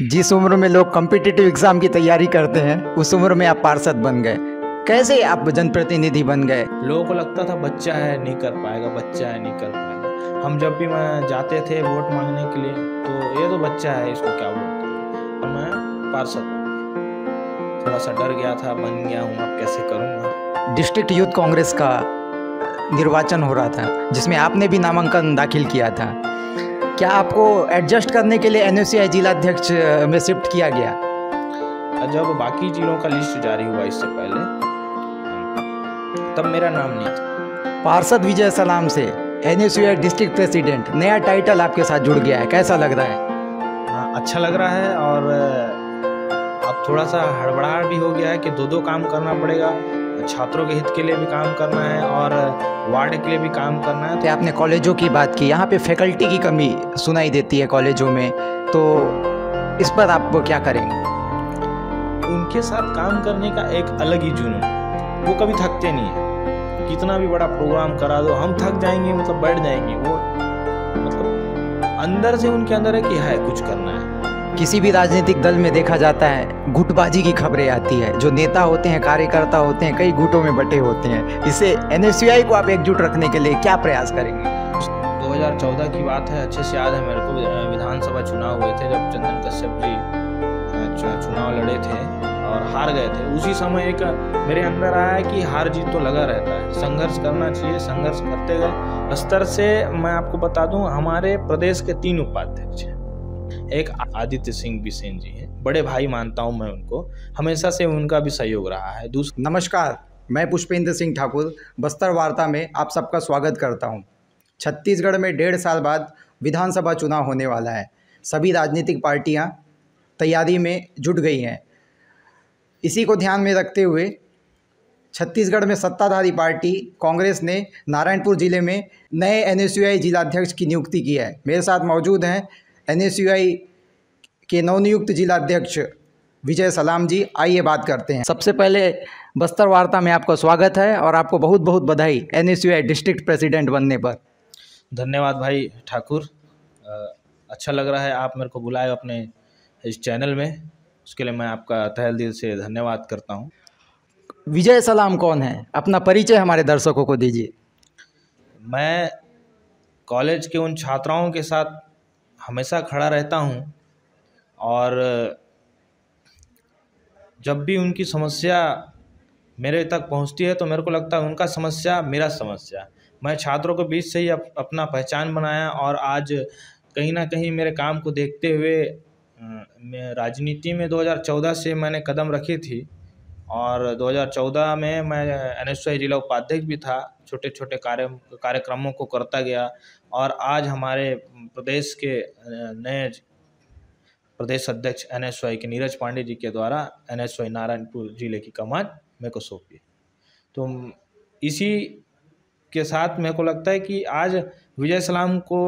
जिस उम्र में लोग कॉम्पिटिटिव एग्जाम की तैयारी करते हैं उस उम्र में आप पार्षद बन गए कैसे आप जनप्रतिनिधि बन गए लोगों को लगता था बच्चा है नहीं कर पाएगा बच्चा है नहीं कर पाएगा हम जब भी मैं जाते थे वोट मांगने के लिए तो ये तो बच्चा है इसको क्या बोलते हैं और मैं पार्षद थोड़ा सा डर गया था बन गया हूँ अब कैसे करूँगा डिस्ट्रिक्ट यूथ कांग्रेस का निर्वाचन हो रहा था जिसमें आपने भी नामांकन दाखिल किया था क्या आपको एडजस्ट करने के लिए एन जिला अध्यक्ष में शिफ्ट किया गया जब अच्छा, बाकी जिलों का लिस्ट जारी हुआ इससे पहले तब मेरा नाम नहीं था पार्षद विजय सलाम से एन डिस्ट्रिक्ट प्रेसिडेंट नया टाइटल आपके साथ जुड़ गया है कैसा लग रहा है हाँ अच्छा लग रहा है और अब थोड़ा सा हड़बड़ाहट भी हो गया है कि दो दो काम करना पड़ेगा छात्रों के हित के लिए भी काम करना है और वार्ड के लिए भी काम करना है तो आपने कॉलेजों की बात की यहाँ पे फैकल्टी की कमी सुनाई देती है कॉलेजों में तो इस पर आप वो क्या करेंगे उनके साथ काम करने का एक अलग ही जुनून वो कभी थकते नहीं है कितना भी बड़ा प्रोग्राम करा दो हम थक जाएंगे मतलब बैठ जाएंगे वो मतलब अंदर से उनके अंदर है कि है कुछ करना है किसी भी राजनीतिक दल में देखा जाता है गुटबाजी की खबरें आती है जो नेता होते हैं कार्यकर्ता होते हैं कई गुटों में बटे होते हैं इसे एन को आप एकजुट रखने के लिए क्या प्रयास करेंगे 2014 की बात है अच्छे से याद है मेरे को विधानसभा चुनाव हुए थे जब चंदन कश्यप जी चुनाव लड़े थे और हार गए थे उसी समय एक मेरे अंदर आया कि हार जीत तो लगा रहता है संघर्ष करना चाहिए संघर्ष करते गए स्तर से मैं आपको बता दूं हमारे प्रदेश के तीन उपाध्यक्ष हैं एक आदित्य सिंह बिसेन जी हैं बड़े भाई मानता हूँ मैं उनको हमेशा से उनका भी सहयोग रहा है दूसरा नमस्कार मैं पुष्पेंद्र सिंह ठाकुर बस्तर वार्ता में आप सबका स्वागत करता हूँ छत्तीसगढ़ में डेढ़ साल बाद विधानसभा चुनाव होने वाला है सभी राजनीतिक पार्टियाँ तैयारी में जुट गई हैं इसी को ध्यान में रखते हुए छत्तीसगढ़ में सत्ताधारी पार्टी कांग्रेस ने नारायणपुर जिले में नए एन जिलाध्यक्ष की नियुक्ति की है मेरे साथ मौजूद हैं एन के नवनियुक्त जिलाध्यक्ष विजय सलाम जी आइए बात करते हैं सबसे पहले बस्तर वार्ता में आपका स्वागत है और आपको बहुत बहुत बधाई एन डिस्ट्रिक्ट प्रेसिडेंट बनने पर धन्यवाद भाई ठाकुर अच्छा लग रहा है आप मेरे को बुलाए अपने इस चैनल में उसके लिए मैं आपका तहल दिल से धन्यवाद करता हूँ विजय सलाम कौन है अपना परिचय हमारे दर्शकों को दीजिए मैं कॉलेज के उन छात्राओं के साथ हमेशा खड़ा रहता हूँ और जब भी उनकी समस्या मेरे तक पहुँचती है तो मेरे को लगता है उनका समस्या मेरा समस्या मैं छात्रों के बीच से ही अप, अपना पहचान बनाया और आज कहीं ना कहीं मेरे काम को देखते हुए राजनीति में 2014 से मैंने कदम रखी थी और 2014 में मैं एन जिला उपाध्यक्ष भी था छोटे छोटे कार्य कार्यक्रमों को करता गया और आज हमारे प्रदेश के नए प्रदेश अध्यक्ष एन के नीरज पांडे जी के द्वारा एन नारायणपुर जिले की कमान मेरे को सौंपी तो इसी के साथ मेरे को लगता है कि आज विजय सलाम को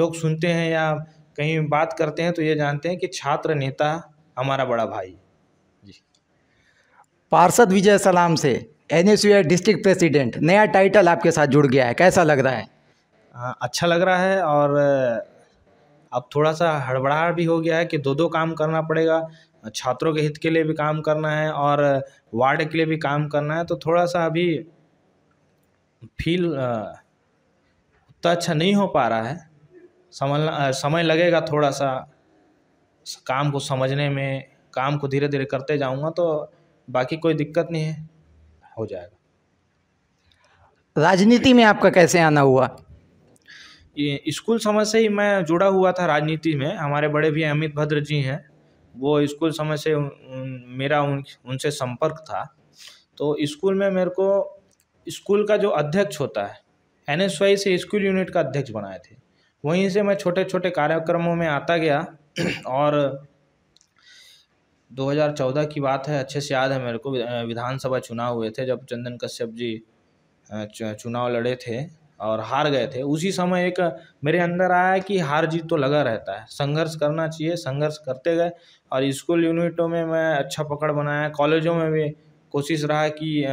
लोग सुनते हैं या कहीं बात करते हैं तो ये जानते हैं कि छात्र नेता हमारा बड़ा भाई पार्षद विजय सलाम से एन डिस्ट्रिक्ट प्रेसिडेंट नया टाइटल आपके साथ जुड़ गया है कैसा लग रहा है आ, हाँ, अच्छा लग रहा है और अब थोड़ा सा हड़बड़ाहट भी हो गया है कि दो दो काम करना पड़ेगा छात्रों के हित के लिए भी काम करना है और वार्ड के लिए भी काम करना है तो थोड़ा सा अभी फील उतना अच्छा नहीं हो पा रहा है समझना समय लगेगा थोड़ा सा काम को समझने में काम को धीरे धीरे करते जाऊंगा तो बाकी कोई दिक्कत नहीं है हो जाएगा राजनीति में आपका कैसे आना हुआ ये स्कूल समय से ही मैं जुड़ा हुआ था राजनीति में हमारे बड़े भी अमित भद्र जी हैं वो स्कूल समय से मेरा उन उनसे संपर्क था तो स्कूल में मेरे को स्कूल का जो अध्यक्ष होता है एन एस वाई से स्कूल यूनिट का अध्यक्ष बनाए थे वहीं से मैं छोटे छोटे कार्यक्रमों में आता गया और 2014 की बात है अच्छे से याद है मेरे को विधानसभा चुनाव हुए थे जब चंदन कश्यप जी चुनाव लड़े थे और हार गए थे उसी समय एक मेरे अंदर आया कि हार जीत तो लगा रहता है संघर्ष करना चाहिए संघर्ष करते गए और स्कूल यूनिटों में मैं अच्छा पकड़ बनाया कॉलेजों में भी कोशिश रहा कि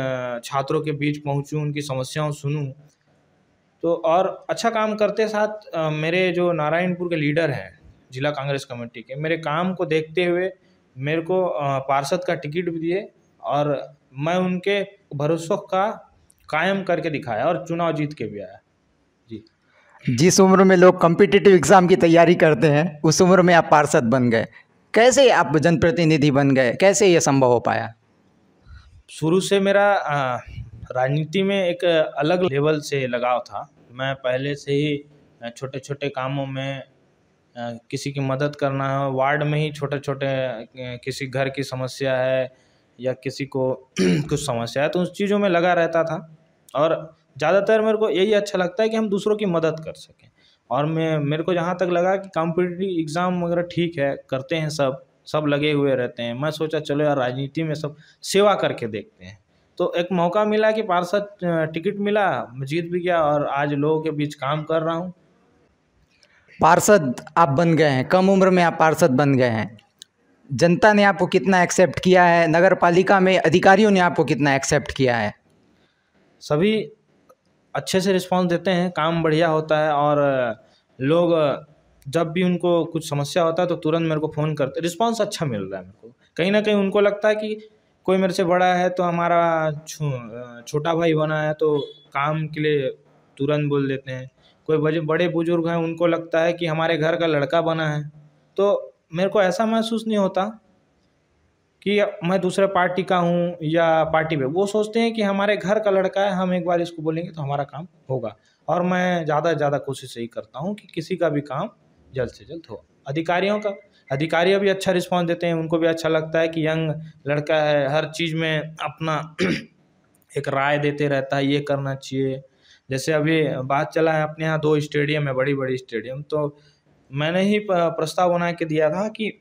छात्रों के बीच पहुंचूं उनकी समस्याओं सुनूं तो और अच्छा काम करते साथ मेरे जो नारायणपुर के लीडर हैं जिला कांग्रेस कमेटी के मेरे काम को देखते हुए मेरे को पार्षद का टिकट भी दिए और मैं उनके भरोसों का कायम करके दिखाया और चुनाव जीत के भी आया जी जिस उम्र में लोग कम्पिटिटिव एग्ज़ाम की तैयारी करते हैं उस उम्र में आप पार्षद बन गए कैसे आप जनप्रतिनिधि बन गए कैसे ये संभव हो पाया शुरू से मेरा राजनीति में एक अलग लेवल से लगाव था मैं पहले से ही छोटे छोटे कामों में किसी की मदद करना हो वार्ड में ही छोटे छोटे किसी घर की समस्या है या किसी को कुछ समस्या है तो उस चीज़ों में लगा रहता था और ज़्यादातर मेरे को यही अच्छा लगता है कि हम दूसरों की मदद कर सकें और मैं मेरे को जहाँ तक लगा कि कॉम्पिटिटिव एग्ज़ाम वगैरह ठीक है करते हैं सब सब लगे हुए रहते हैं मैं सोचा चलो यार राजनीति में सब सेवा करके देखते हैं तो एक मौका मिला कि पार्षद टिकट मिला जीत भी गया और आज लोगों के बीच काम कर रहा हूँ पार्षद आप बन गए हैं कम उम्र में आप पार्षद बन गए हैं जनता ने आपको कितना एक्सेप्ट किया है नगर पालिका में अधिकारियों ने आपको कितना एक्सेप्ट किया है सभी अच्छे से रिस्पॉन्स देते हैं काम बढ़िया होता है और लोग जब भी उनको कुछ समस्या होता है तो तुरंत मेरे को फ़ोन करते रिस्पॉन्स अच्छा मिल रहा है मेरे को कहीं ना कहीं उनको लगता है कि कोई मेरे से बड़ा है तो हमारा छोटा भाई बना है तो काम के लिए तुरंत बोल देते हैं कोई बड़े बुजुर्ग हैं उनको लगता है कि हमारे घर का लड़का बना है तो मेरे को ऐसा महसूस नहीं होता कि मैं दूसरे पार्टी का हूँ या पार्टी में वो सोचते हैं कि हमारे घर का लड़का है हम एक बार इसको बोलेंगे तो हमारा काम होगा और मैं ज़्यादा से ज़्यादा कोशिश यही करता हूँ कि किसी का भी काम जल्द से जल्द हो अधिकारियों का अधिकारी भी अच्छा रिस्पॉन्स देते हैं उनको भी अच्छा लगता है कि यंग लड़का है हर चीज़ में अपना एक राय देते रहता है ये करना चाहिए जैसे अभी हम्म। बात चला है अपने यहाँ दो स्टेडियम है बड़ी बड़ी स्टेडियम तो मैंने ही प्रस्ताव बना के दिया था कि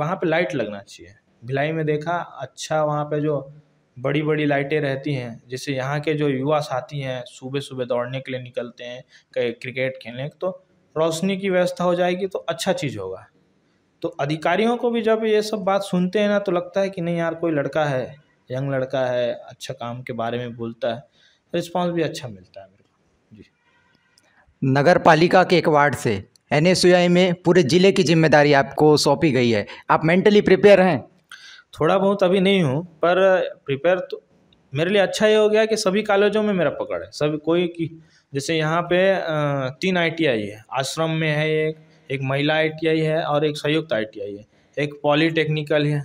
वहाँ पे लाइट लगना चाहिए भिलाई में देखा अच्छा वहाँ पे जो बड़ी बड़ी लाइटें रहती हैं जैसे यहाँ के जो युवा साथी हैं सुबह सुबह दौड़ने के लिए निकलते हैं क्रिकेट खेलने तो रोशनी की व्यवस्था हो जाएगी तो अच्छा चीज़ होगा तो अधिकारियों को भी जब ये सब बात सुनते हैं ना तो लगता है कि नहीं यार कोई लड़का है यंग लड़का है अच्छा काम के बारे में बोलता है रिस्पॉन्स भी अच्छा मिलता है नगर पालिका के एक वार्ड से एन में पूरे ज़िले की जिम्मेदारी आपको सौंपी गई है आप मेंटली प्रिपेयर हैं थोड़ा बहुत अभी नहीं हूँ पर प्रिपेयर तो मेरे लिए अच्छा ये हो गया कि सभी कॉलेजों में मेरा पकड़ है सभी कोई की जैसे यहाँ पे तीन आईटीआई है आश्रम में है एक एक महिला आईटीआई है और एक संयुक्त आईटीआई है एक पॉलीटेक्निकल है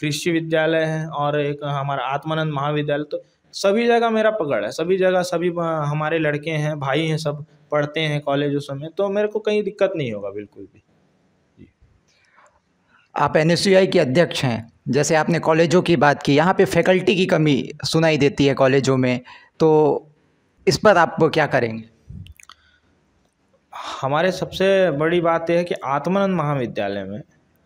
कृषि विद्यालय है और एक हमारा आत्मानंद महाविद्यालय तो सभी जगह मेरा पकड़ है सभी जगह सभी हमारे लड़के हैं भाई हैं सब पढ़ते हैं कॉलेज उस समय तो मेरे को कहीं दिक्कत नहीं होगा बिल्कुल भी आप एन के अध्यक्ष हैं जैसे आपने कॉलेजों की बात की यहाँ पे फैकल्टी की कमी सुनाई देती है कॉलेजों में तो इस पर आप क्या करेंगे हमारे सबसे बड़ी बात यह है कि आत्मानंद महाविद्यालय में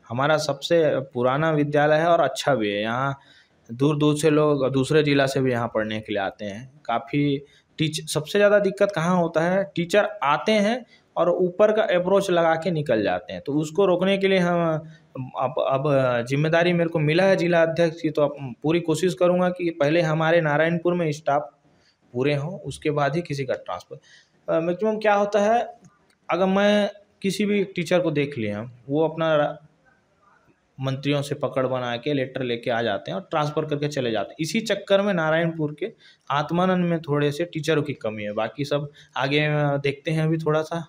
हमारा सबसे पुराना विद्यालय है और अच्छा भी है यहाँ दूर दूर से लोग दूसरे ज़िला से भी यहाँ पढ़ने के लिए आते हैं काफ़ी टीच सबसे ज़्यादा दिक्कत कहाँ होता है टीचर आते हैं और ऊपर का अप्रोच लगा के निकल जाते हैं तो उसको रोकने के लिए हम अब अब जिम्मेदारी मेरे को मिला है जिला अध्यक्ष की तो अब पूरी कोशिश करूँगा कि पहले हमारे नारायणपुर में स्टाफ पूरे हों उसके बाद ही किसी का ट्रांसफ़र मैक्सिमम क्या होता है अगर मैं किसी भी टीचर को देख लिया वो अपना मंत्रियों से पकड़ बना के लेटर लेके आ जाते हैं और ट्रांसफ़र करके चले जाते हैं इसी चक्कर में नारायणपुर के आत्मानंद में थोड़े से टीचरों की कमी है बाकी सब आगे देखते हैं अभी थोड़ा सा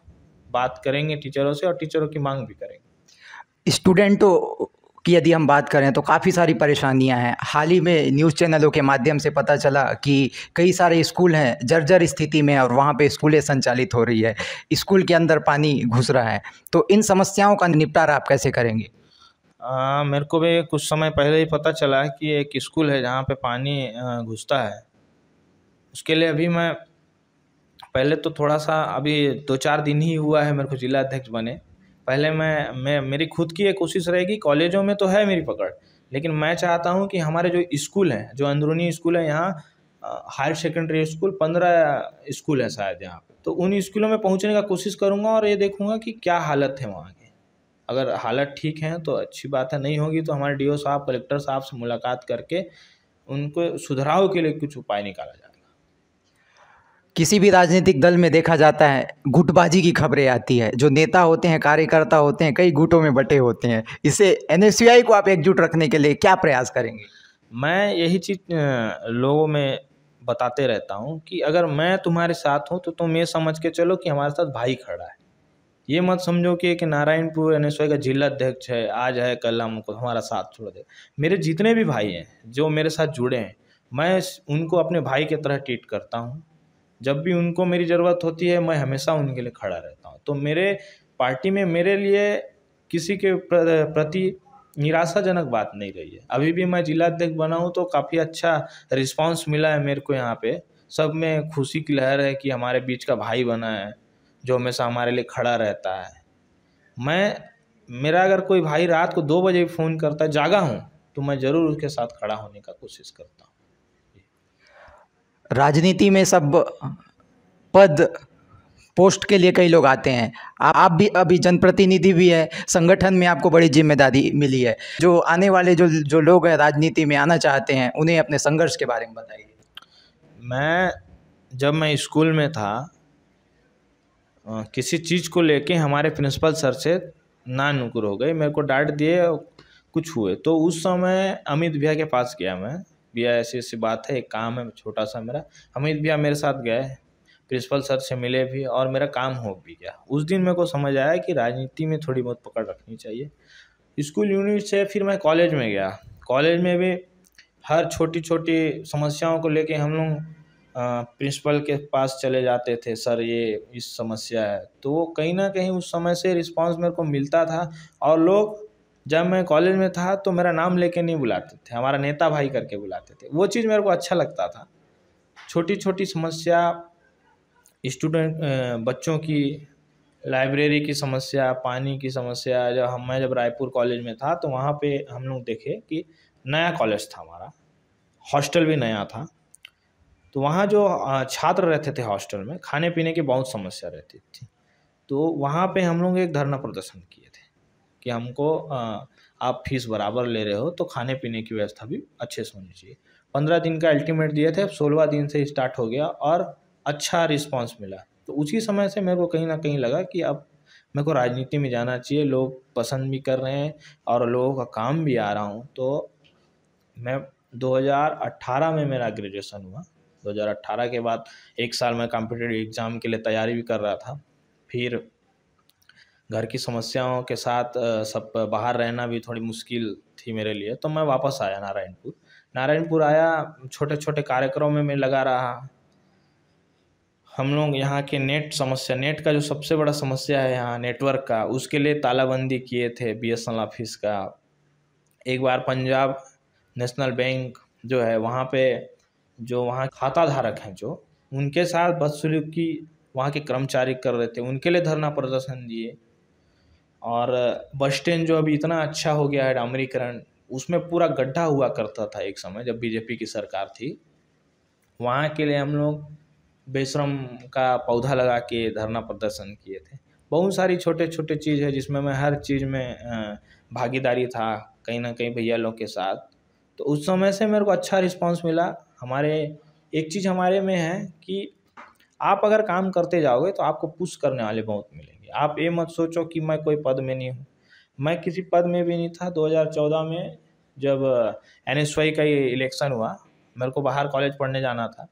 बात करेंगे टीचरों से और टीचरों की मांग भी करेंगे स्टूडेंटों की यदि हम बात करें तो काफ़ी सारी परेशानियां हैं हाल ही में न्यूज़ चैनलों के माध्यम से पता चला कि कई सारे स्कूल हैं जर्जर स्थिति में और वहाँ पे स्कूलें संचालित हो रही है स्कूल के अंदर पानी घुस रहा है तो इन समस्याओं का निपटारा आप कैसे करेंगे आ, मेरे को भी कुछ समय पहले ही पता चला कि एक स्कूल है जहाँ पे पानी घुसता है उसके लिए अभी मैं पहले तो थोड़ा सा अभी दो चार दिन ही हुआ है मेरे को जिला अध्यक्ष बने पहले मैं मैं मेरी खुद की एक कोशिश रहेगी कॉलेजों में तो है मेरी पकड़ लेकिन मैं चाहता हूँ कि हमारे जो स्कूल हैं जो अंदरूनी स्कूल हैं यहाँ हायर सेकेंडरी स्कूल पंद्रह स्कूल हैं शायद यहाँ तो उन स्कूलों में पहुँचने का कोशिश करूँगा और ये देखूँगा कि क्या हालत है वहाँ की अगर हालत ठीक है तो अच्छी बात है नहीं होगी तो हमारे डी साहब कलेक्टर साहब से मुलाकात करके उनको सुधराव के लिए कुछ उपाय निकाला जाएगा किसी भी राजनीतिक दल में देखा जाता है गुटबाजी की खबरें आती है जो नेता होते हैं कार्यकर्ता होते हैं कई गुटों में बटे होते हैं इसे एन को आप एकजुट रखने के लिए क्या प्रयास करेंगे मैं यही चीज़ लोगों में बताते रहता हूँ कि अगर मैं तुम्हारे साथ हूँ तो तुम ये समझ के चलो कि हमारे साथ भाई खड़ा है ये मत समझो कि एक नारायणपुर एन एस का जिला अध्यक्ष है आज है कल हम हमारा साथ छोड़ दे मेरे जितने भी भाई हैं जो मेरे साथ जुड़े हैं मैं उनको अपने भाई की तरह ट्रीट करता हूँ जब भी उनको मेरी ज़रूरत होती है मैं हमेशा उनके लिए खड़ा रहता हूँ तो मेरे पार्टी में मेरे लिए किसी के प्रति निराशाजनक बात नहीं रही है अभी भी मैं जिला अध्यक्ष बना हूँ तो काफ़ी अच्छा रिस्पांस मिला है मेरे को यहाँ पे सब में खुशी की लहर है कि हमारे बीच का भाई बना है जो हमेशा हमारे लिए खड़ा रहता है मैं मेरा अगर कोई भाई रात को दो बजे फ़ोन करता है जागा हूँ तो मैं ज़रूर उसके साथ खड़ा होने का कोशिश करता हूँ राजनीति में सब पद पोस्ट के लिए कई लोग आते हैं आप भी अभी जनप्रतिनिधि भी है संगठन में आपको बड़ी जिम्मेदारी मिली है जो आने वाले जो जो लोग हैं राजनीति में आना चाहते हैं उन्हें अपने संघर्ष के बारे में बताइए मैं जब मैं स्कूल में था किसी चीज़ को लेके हमारे प्रिंसिपल सर से नानुकुर हो गई मेरे को डांट दिए कुछ हुए तो उस समय अमित भैया के पास गया मैं भैया ऐसी ऐसी बात है एक काम है छोटा सा मेरा अमित भैया मेरे साथ गए प्रिंसिपल सर से मिले भी और मेरा काम हो भी गया उस दिन मेरे को समझ आया कि राजनीति में थोड़ी बहुत पकड़ रखनी चाहिए स्कूल यूनिट से फिर मैं कॉलेज में गया कॉलेज में भी हर छोटी छोटी समस्याओं को लेके हम लोग प्रिंसिपल के पास चले जाते थे सर ये इस समस्या है तो वो कहीं ना कहीं उस समय से रिस्पांस मेरे को मिलता था और लोग जब मैं कॉलेज में था तो मेरा नाम लेके नहीं बुलाते थे हमारा नेता भाई करके बुलाते थे वो चीज़ मेरे को अच्छा लगता था छोटी छोटी समस्या स्टूडेंट बच्चों की लाइब्रेरी की समस्या पानी की समस्या जब हम मैं जब रायपुर कॉलेज में था तो वहाँ पे हम लोग देखे कि नया कॉलेज था हमारा हॉस्टल भी नया था तो वहाँ जो छात्र रहते थे हॉस्टल में खाने पीने की बहुत समस्या रहती थी तो वहाँ पे हम लोग एक धरना प्रदर्शन किए थे कि हमको आप फीस बराबर ले रहे हो तो खाने पीने की व्यवस्था भी अच्छे से होनी चाहिए पंद्रह दिन का अल्टीमेट दिए थे अब सोलवा दिन से स्टार्ट हो गया और अच्छा रिस्पॉन्स मिला तो उसी समय से मेरे को कहीं ना कहीं लगा कि अब मेरे को राजनीति में जाना चाहिए लोग पसंद भी कर रहे हैं और लोगों का काम भी आ रहा हूँ तो मैं 2018 में मेरा ग्रेजुएशन हुआ 2018 के बाद एक साल मैं कॉम्पिटेटिव एग्ज़ाम के लिए तैयारी भी कर रहा था फिर घर की समस्याओं के साथ सब बाहर रहना भी थोड़ी मुश्किल थी मेरे लिए तो मैं वापस आया नारायणपुर नारायणपुर आया छोटे छोटे कार्यक्रमों में मैं लगा रहा हम लोग यहाँ के नेट समस्या नेट का जो सबसे बड़ा समस्या है यहाँ नेटवर्क का उसके लिए तालाबंदी किए थे बी बीएसएनएल ऑफिस का एक बार पंजाब नेशनल बैंक जो है वहाँ पे जो वहाँ खाता धारक हैं जो उनके साथ की वहाँ के कर्मचारी कर रहे थे उनके लिए धरना प्रदर्शन दिए और बस स्टैंड जो अभी इतना अच्छा हो गया है डामरीकरण उसमें पूरा गड्ढा हुआ करता था एक समय जब बीजेपी की सरकार थी वहाँ के लिए हम लोग बेश्रम का पौधा लगा के धरना प्रदर्शन किए थे बहुत सारी छोटे छोटे चीज़ है जिसमें मैं हर चीज़ में भागीदारी था कहीं ना कहीं भैया लोग के साथ तो उस समय से मेरे को अच्छा रिस्पांस मिला हमारे एक चीज़ हमारे में है कि आप अगर काम करते जाओगे तो आपको पुश करने वाले बहुत मिलेंगे आप ये मत सोचो कि मैं कोई पद में नहीं हूँ मैं किसी पद में भी नहीं था 2014 में जब एन का ये इलेक्शन हुआ मेरे को बाहर कॉलेज पढ़ने जाना था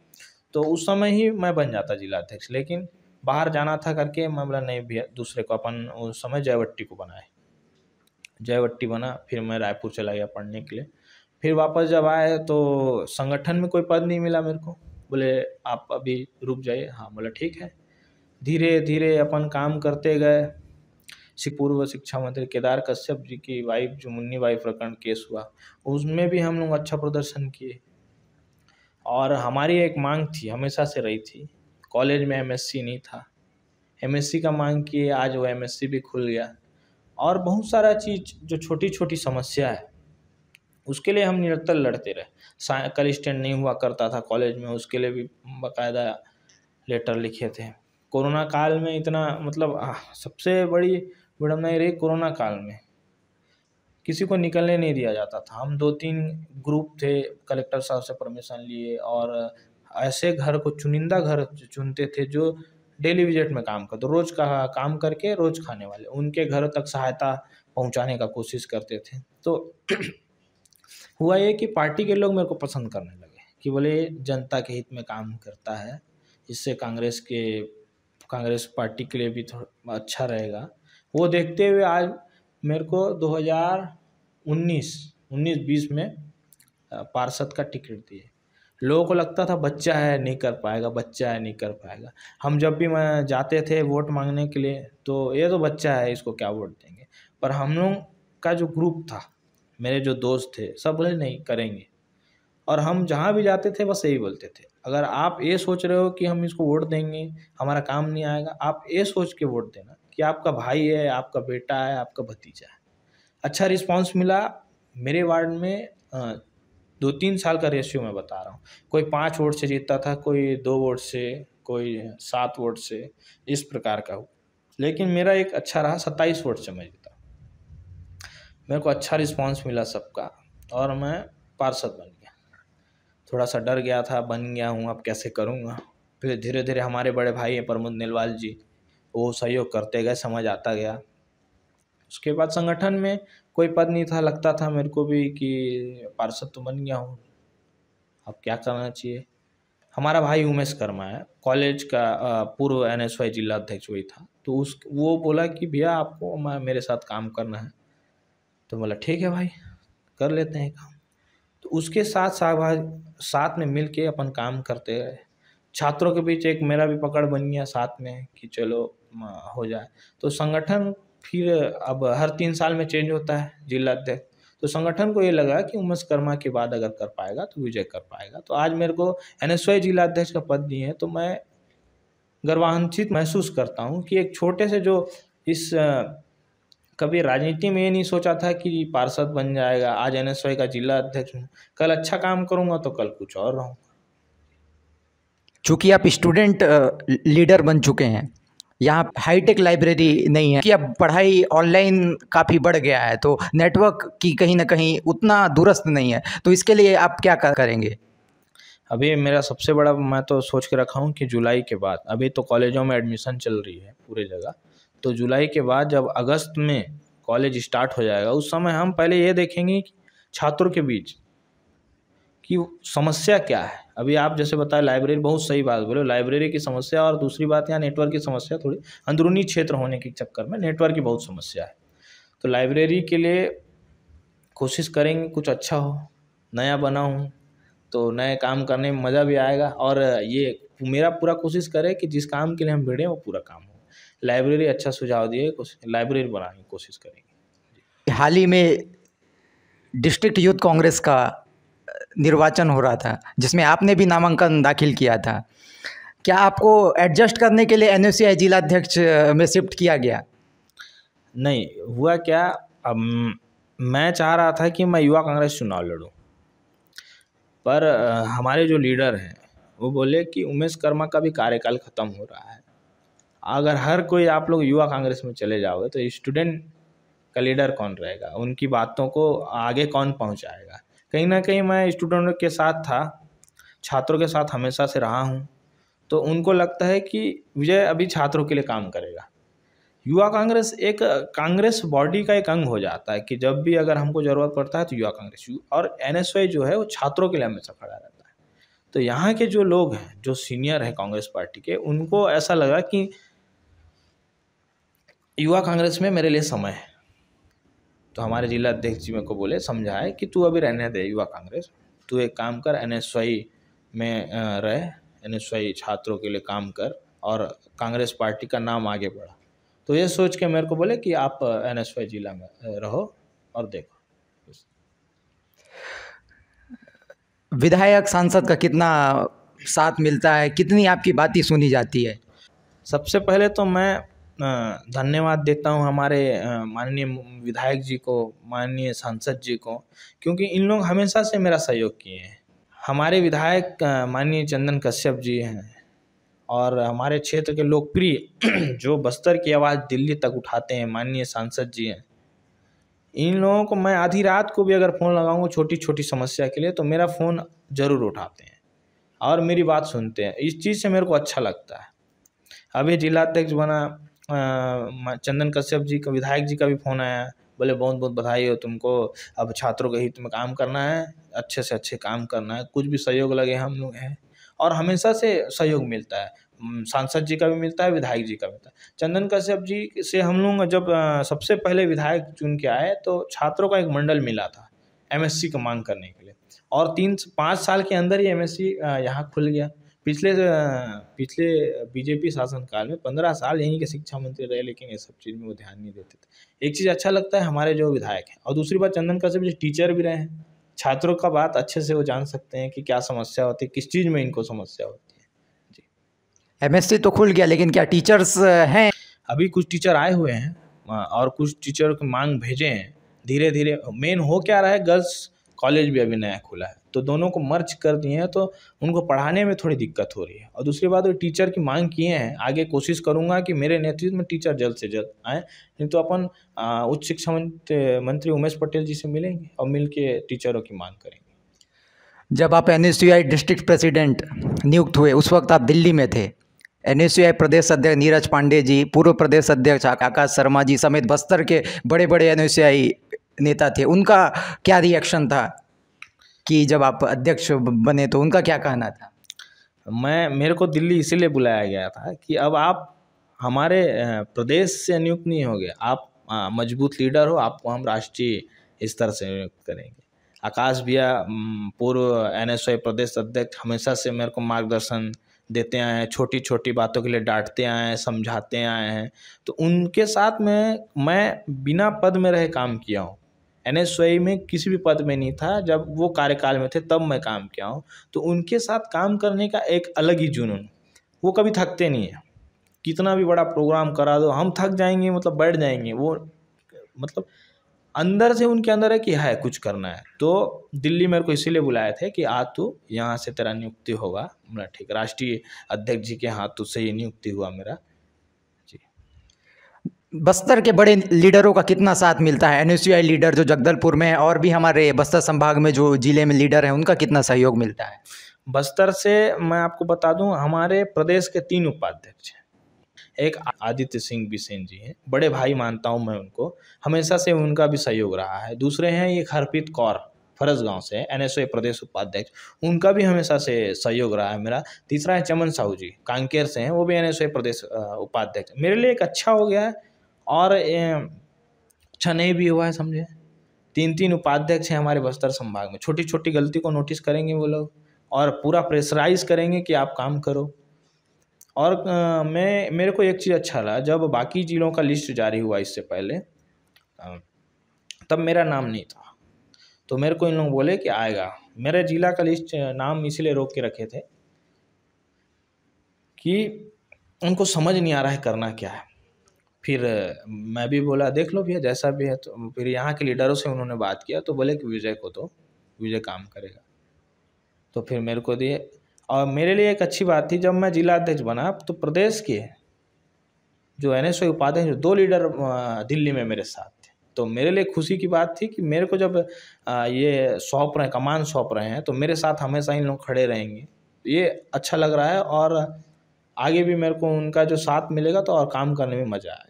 तो उस समय ही मैं बन जाता जिला अध्यक्ष लेकिन बाहर जाना था करके मैं बोला नहीं भैया दूसरे को अपन उस समय जयवट्टी को बनाए जयवट्टी बना फिर मैं रायपुर चला गया पढ़ने के लिए फिर वापस जब आए तो संगठन में कोई पद नहीं मिला मेरे को बोले आप अभी रुक जाइए हाँ बोला ठीक है धीरे धीरे अपन काम करते गए पूर्व शिक्षा मंत्री केदार कश्यप जी की वाइफ जो मुन्नी वाइफ प्रकरण केस हुआ उसमें भी हम लोग अच्छा प्रदर्शन किए और हमारी एक मांग थी हमेशा से रही थी कॉलेज में एमएससी नहीं था एमएससी का मांग किए आज वो एमएससी भी खुल गया और बहुत सारा चीज़ जो छोटी छोटी समस्या है उसके लिए हम निरंतर लड़ते रहे कल स्टैंड नहीं हुआ करता था कॉलेज में उसके लिए भी बाकायदा लेटर लिखे थे कोरोना काल में इतना मतलब आ, सबसे बड़ी विडमना रही कोरोना काल में किसी को निकलने नहीं दिया जाता था हम दो तीन ग्रुप थे कलेक्टर साहब से परमिशन लिए और ऐसे घर को चुनिंदा घर चुनते थे जो डेली विजिट में काम करते रोज़ का काम करके रोज़ खाने वाले उनके घर तक सहायता पहुंचाने का कोशिश करते थे तो हुआ ये कि पार्टी के लोग मेरे को पसंद करने लगे कि बोले जनता के हित में काम करता है इससे कांग्रेस के कांग्रेस पार्टी के लिए भी थोड़ा अच्छा रहेगा वो देखते हुए आज मेरे को 2019 19 बीस में पार्षद का टिकट दिए लोगों को लगता था बच्चा है नहीं कर पाएगा बच्चा है नहीं कर पाएगा हम जब भी मैं जाते थे वोट मांगने के लिए तो ये तो बच्चा है इसको क्या वोट देंगे पर हम लोग का जो ग्रुप था मेरे जो दोस्त थे सब बोले नहीं करेंगे और हम जहाँ भी जाते थे बस यही बोलते थे अगर आप ये सोच रहे हो कि हम इसको वोट देंगे हमारा काम नहीं आएगा आप ये सोच के वोट देना कि आपका भाई है आपका बेटा है आपका भतीजा है अच्छा रिस्पांस मिला मेरे वार्ड में दो तीन साल का रेशियो मैं बता रहा हूँ कोई पाँच वोट से जीतता था कोई दो वोट से कोई सात वोट से इस प्रकार का हुआ लेकिन मेरा एक अच्छा रहा सत्ताईस वोट से मैं मेरे को अच्छा रिस्पांस मिला सबका और मैं पार्षद बन गया थोड़ा सा डर गया था बन गया हूँ अब कैसे करूँगा फिर धीरे धीरे हमारे बड़े भाई हैं प्रमोद नेलवाल जी वो सहयोग करते गए समझ आता गया उसके बाद संगठन में कोई पद नहीं था लगता था मेरे को भी कि पार्षद तो बन गया हूँ अब क्या करना चाहिए हमारा भाई उमेश कर्मा है कॉलेज का पूर्व एन एस वाई जिला अध्यक्ष वही था तो उस वो बोला कि भैया आपको मैं मेरे साथ काम करना है तो बोला ठीक है भाई कर लेते हैं काम तो उसके साथ साथ साथ में मिल के अपन काम करते रहे छात्रों के बीच एक मेरा भी पकड़ बन गया साथ में कि चलो हो जाए तो संगठन फिर अब हर तीन साल में चेंज होता है जिला अध्यक्ष तो संगठन को ये लगा कि उमस कर्मा के बाद अगर कर पाएगा तो विजय कर पाएगा तो आज मेरे को एन जिला अध्यक्ष का पद दिए हैं तो मैं गर्वान्वित महसूस करता हूँ कि एक छोटे से जो इस कभी राजनीति में ये नहीं सोचा था कि पार्षद बन जाएगा आज एन एस वाई का जिला अध्यक्ष हूँ कल अच्छा काम करूँगा तो कल कुछ और रहूँगा चूँकि आप स्टूडेंट लीडर बन चुके हैं यहाँ हाईटेक लाइब्रेरी नहीं है कि अब पढ़ाई ऑनलाइन काफ़ी बढ़ गया है तो नेटवर्क की कहीं ना कहीं उतना दुरुस्त नहीं है तो इसके लिए आप क्या करेंगे अभी मेरा सबसे बड़ा मैं तो सोच के रखा हूँ कि जुलाई के बाद अभी तो कॉलेजों में एडमिशन चल रही है पूरी जगह तो जुलाई के बाद जब अगस्त में कॉलेज स्टार्ट हो जाएगा उस समय हम पहले ये देखेंगे कि छात्रों के बीच कि समस्या क्या है अभी आप जैसे बताए लाइब्रेरी बहुत सही बात बोले लाइब्रेरी की समस्या और दूसरी बात यहाँ नेटवर्क की समस्या थोड़ी अंदरूनी क्षेत्र होने के चक्कर में नेटवर्क की बहुत समस्या है तो लाइब्रेरी के लिए कोशिश करेंगे कुछ अच्छा हो नया बना हूँ तो नए काम करने में मज़ा भी आएगा और ये मेरा पूरा कोशिश करे कि जिस काम के लिए हम भिड़ें वो पूरा काम लाइब्रेरी अच्छा सुझाव दिए लाइब्रेरी बनाने की कोशिश करेंगे हाल ही में डिस्ट्रिक्ट यूथ कांग्रेस का निर्वाचन हो रहा था जिसमें आपने भी नामांकन दाखिल किया था क्या आपको एडजस्ट करने के लिए एन जिला अध्यक्ष में शिफ्ट किया गया नहीं हुआ क्या अब मैं चाह रहा था कि मैं युवा कांग्रेस चुनाव लड़ूं पर हमारे जो लीडर हैं वो बोले कि उमेश कर्मा का भी कार्यकाल ख़त्म हो रहा है अगर हर कोई आप लोग युवा कांग्रेस में चले जाओगे तो स्टूडेंट का लीडर कौन रहेगा उनकी बातों को आगे कौन पहुंचाएगा कहीं ना कहीं मैं स्टूडेंट के साथ था छात्रों के साथ हमेशा से रहा हूँ तो उनको लगता है कि विजय अभी छात्रों के लिए काम करेगा युवा कांग्रेस एक कांग्रेस बॉडी का एक अंग हो जाता है कि जब भी अगर हमको ज़रूरत पड़ता है तो युवा कांग्रेस और एन जो है वो छात्रों के लिए हमेशा खड़ा रहता है तो यहाँ के जो लोग हैं जो सीनियर हैं कांग्रेस पार्टी के उनको ऐसा लगा कि युवा कांग्रेस में मेरे लिए समय है तो हमारे जिला अध्यक्ष जी मेरे को बोले समझाए कि तू अभी रहने दे युवा कांग्रेस तू एक काम कर एन में रहे एन छात्रों के लिए काम कर और कांग्रेस पार्टी का नाम आगे बढ़ा तो ये सोच के मेरे को बोले कि आप एन जिला में रहो और देखो विधायक सांसद का कितना साथ मिलता है कितनी आपकी बातें सुनी जाती है सबसे पहले तो मैं धन्यवाद देता हूँ हमारे माननीय विधायक जी को माननीय सांसद जी को क्योंकि इन लोग हमेशा से मेरा सहयोग किए हैं हमारे विधायक माननीय चंदन कश्यप जी हैं और हमारे क्षेत्र के लोकप्रिय जो बस्तर की आवाज़ दिल्ली तक उठाते हैं माननीय सांसद जी हैं इन लोगों को मैं आधी रात को भी अगर फ़ोन लगाऊंगा छोटी छोटी समस्या के लिए तो मेरा फ़ोन ज़रूर उठाते हैं और मेरी बात सुनते हैं इस चीज़ से मेरे को अच्छा लगता है अभी जिला अध्यक्ष बना चंदन कश्यप जी का विधायक जी का भी फ़ोन आया बोले बहुत बहुत बधाई हो तुमको अब छात्रों के हित में काम करना है अच्छे से अच्छे काम करना है कुछ भी सहयोग लगे हम लोग हैं और हमेशा से सहयोग मिलता है सांसद जी का भी मिलता है विधायक जी का भी मिलता है चंदन कश्यप जी से हम लोग जब सबसे पहले विधायक चुन के आए तो छात्रों का एक मंडल मिला था एमएससी का मांग करने के लिए और तीन पाँच साल के अंदर ही एमएससी यहाँ खुल गया पिछले पिछले बीजेपी शासनकाल में पंद्रह साल यहीं के शिक्षा मंत्री रहे लेकिन ये सब चीज़ में वो ध्यान नहीं देते थे एक चीज़ अच्छा लगता है हमारे जो विधायक हैं और दूसरी बात चंदन कश्यप जो टीचर भी रहे हैं छात्रों का बात अच्छे से वो जान सकते हैं कि क्या समस्या होती है किस चीज़ में इनको समस्या होती है जी एम तो खुल गया लेकिन क्या टीचर्स हैं अभी कुछ टीचर आए हुए हैं और कुछ टीचर की मांग भेजे हैं धीरे धीरे मेन हो क्या रहा है गर्ल्स कॉलेज भी अभी नया खुला है तो दोनों को मर्ज कर दिए हैं तो उनको पढ़ाने में थोड़ी दिक्कत हो रही है और दूसरी बात टीचर की मांग किए हैं आगे कोशिश करूँगा कि मेरे नेतृत्व में टीचर जल्द से जल्द आए नहीं तो अपन उच्च शिक्षा मंत्री उमेश पटेल जी से मिलेंगे और मिल के टीचरों की मांग करेंगे जब आप एन डिस्ट्रिक्ट प्रेसिडेंट नियुक्त हुए उस वक्त आप दिल्ली में थे एन प्रदेश अध्यक्ष नीरज पांडे जी पूर्व प्रदेश अध्यक्ष आकाश शर्मा जी समेत बस्तर के बड़े बड़े एन नेता थे उनका क्या रिएक्शन था कि जब आप अध्यक्ष बने तो उनका क्या कहना था मैं मेरे को दिल्ली इसीलिए बुलाया गया था कि अब आप हमारे प्रदेश से नियुक्त नहीं होंगे आप मजबूत लीडर हो आपको हम राष्ट्रीय स्तर से नियुक्त करेंगे आकाश भैया पूर्व एन प्रदेश अध्यक्ष हमेशा से मेरे को मार्गदर्शन देते आए हैं छोटी छोटी बातों के लिए डांटते आए हैं समझाते आए हैं तो उनके साथ में मैं बिना पद में रहे काम किया हूँ एन एस में किसी भी पद में नहीं था जब वो कार्यकाल में थे तब मैं काम किया हूँ तो उनके साथ काम करने का एक अलग ही जुनून वो कभी थकते नहीं है कितना भी बड़ा प्रोग्राम करा दो हम थक जाएंगे मतलब बैठ जाएंगे वो मतलब अंदर से उनके अंदर है कि है कुछ करना है तो दिल्ली मेरे को इसीलिए बुलाए थे कि आज तो यहाँ से तेरा नियुक्ति होगा मेरा ठीक राष्ट्रीय अध्यक्ष जी के हाथ तुझसे ये नियुक्ति हुआ मेरा बस्तर के बड़े लीडरों का कितना साथ मिलता है एन लीडर जो जगदलपुर में है और भी हमारे बस्तर संभाग में जो ज़िले में लीडर हैं उनका कितना सहयोग मिलता है बस्तर से मैं आपको बता दूं हमारे प्रदेश के तीन उपाध्यक्ष हैं एक आदित्य सिंह बिसेन जी हैं बड़े भाई मानता हूं मैं उनको हमेशा से उनका भी सहयोग रहा है दूसरे हैं एक हरप्रीत कौर फरज गांव से एन एस प्रदेश उपाध्यक्ष उनका भी हमेशा से सहयोग रहा है मेरा तीसरा है चमन साहू जी कांकेर से हैं वो भी एन एस प्रदेश उपाध्यक्ष मेरे लिए एक अच्छा हो गया है और अच्छा नहीं भी हुआ है समझे तीन तीन उपाध्यक्ष हैं हमारे बस्तर संभाग में छोटी छोटी गलती को नोटिस करेंगे वो लोग और पूरा प्रेशराइज करेंगे कि आप काम करो और आ, मैं मेरे को एक चीज़ अच्छा लगा जब बाकी ज़िलों का लिस्ट जारी हुआ इससे पहले तब मेरा नाम नहीं था तो मेरे को इन लोग बोले कि आएगा मेरे ज़िला का लिस्ट नाम इसलिए रोक के रखे थे कि उनको समझ नहीं आ रहा है करना क्या है फिर मैं भी बोला देख लो भैया जैसा भी है तो फिर यहाँ के लीडरों से उन्होंने बात किया तो बोले कि विजय को तो विजय काम करेगा तो फिर मेरे को दिए और मेरे लिए एक अच्छी बात थी जब मैं जिला अध्यक्ष बना तो प्रदेश के जो एन एस उपाध्यक्ष दो लीडर दिल्ली में मेरे साथ थे तो मेरे लिए खुशी की बात थी कि मेरे को जब ये सौंप रहे कमान सौंप रहे हैं तो मेरे साथ हमेशा इन लोग खड़े रहेंगे ये अच्छा लग रहा है और आगे भी मेरे को उनका जो साथ मिलेगा तो और काम करने में मज़ा आएगा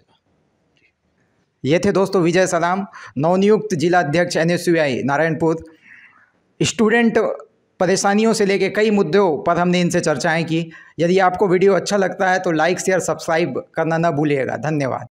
ये थे दोस्तों विजय सलाम नवनियुक्त जिलाध्यक्ष एन एस नारायणपुर स्टूडेंट परेशानियों से लेके कई मुद्दों पर हमने इनसे चर्चाएं की यदि आपको वीडियो अच्छा लगता है तो लाइक शेयर सब्सक्राइब करना ना भूलिएगा धन्यवाद